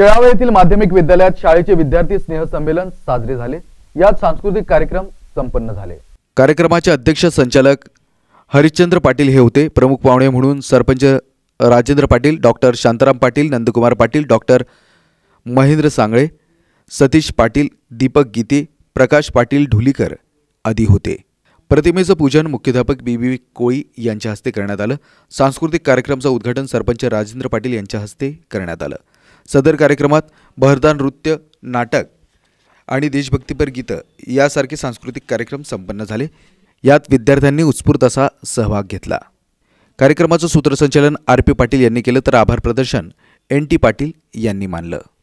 शेळावे येथील माध्यमिक विद्यालयात शाळेचे विद्यार्थी स्नेहसंमेलन साजरे झाले यात सांस्कृतिक कार्यक्रम संपन्न झाले कार्यक्रमाचे अध्यक्ष संचालक हरिश्चंद्र पाटील हे होते प्रमुख पाहुणे म्हणून सरपंच राजेंद्र पाटील डॉक्टर शांताराम पाटील नंदकुमार पाटील डॉक्टर महेंद्र सांगळे सतीश पाटील दीपक गीते प्रकाश पाटील ढुलीकर आदी होते प्रतिमेचं पूजन मुख्याध्यापक बी बी कोळी यांच्या हस्ते करण्यात आलं सांस्कृतिक कार्यक्रमाचं उद्घाटन सरपंच राजेंद्र पाटील यांच्या हस्ते करण्यात आलं सदर कार्यक्रमात बहरदान नृत्य नाटक आणि देशभक्तीपर गीतं यासारखे सांस्कृतिक कार्यक्रम संपन्न झाले यात विद्यार्थ्यांनी उत्स्फूर्त असा सहभाग घेतला कार्यक्रमाचं सूत्रसंचालन आर पी पाटील यांनी केलं तर आभार प्रदर्शन एन टी पाटील यांनी मानलं